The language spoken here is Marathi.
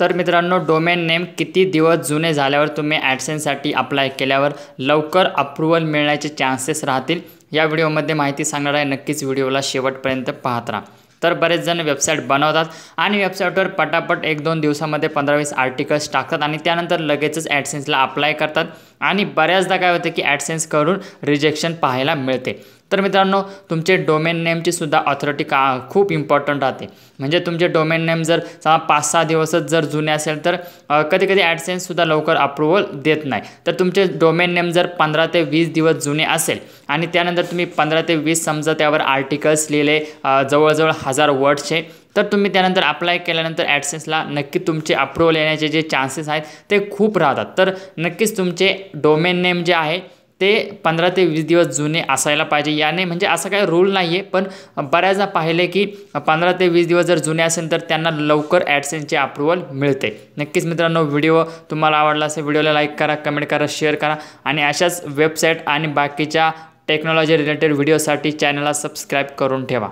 तर मित्रांनो डोमेन नेम किती दिवस जुने झाल्यावर तुम्ही ॲडसेनसाठी अप्लाय केल्यावर लवकर अप्रुव्हल मिळण्याचे चान्सेस राहतील या व्हिडिओमध्ये माहिती सांगणार आहे नक्कीच व्हिडिओला शेवटपर्यंत पाहत राहा तर बरेच जण वेबसाईट बनवतात आणि वेबसाईटवर पटापट एक दोन दिवसामध्ये पंधरा वीस आर्टिकल्स टाकतात आणि त्यानंतर लगेचच ॲडसेन्सला अप्लाय करतात आणि बऱ्याचदा काय होतं की ॲडसेन्स करून रिजेक्शन पाहायला मिळते तर मित्रांनो तुमचे डोमेन नेमची सुद्धा ऑथॉरिटी का खूप इम्पॉर्टंट राहते म्हणजे तुमचे डोमेन नेम जर पाच सहा दिवसच जर जुने असेल तर कधी कधी ॲडसेन्ससुद्धा लवकर अप्रुव्हल देत नाही तर तुमचे डोमेन नेम जर पंधरा ते वीस दिवस जुने असेल आणि त्यानंतर तुम्ही पंधरा ते वीस समजा त्यावर आर्टिकल्स लिहिले जवळजवळ हजार वर्डचे तर तुम्ही त्यानंतर अप्लाय केल्यानंतर ॲडसेन्सला नक्की तुमचे अप्रुव्हल येण्याचे जे चान्सेस आहेत ते खूप राहतात तर नक्कीच तुमचे डोमेन नेम जे आहे ते पंधरा ते वीस दिवस जुने असायला पाहिजे याने म्हणजे असा काही रूल नाही आहे पण बऱ्याचदा पाहिले की पंधरा ते वीस दिवस जर जुने असेल तर त्यांना लवकर ॲडसेनचे अप्रुवल मिळते नक्कीच मित्रांनो व्हिडिओ तुम्हाला आवडला असेल व्हिडिओला लाईक करा कमेंट करा शेअर करा आणि अशाच वेबसाईट आणि बाकीच्या टेक्नॉलॉजी रिलेटेड व्हिडिओसाठी चॅनलला सबस्क्राईब करून ठेवा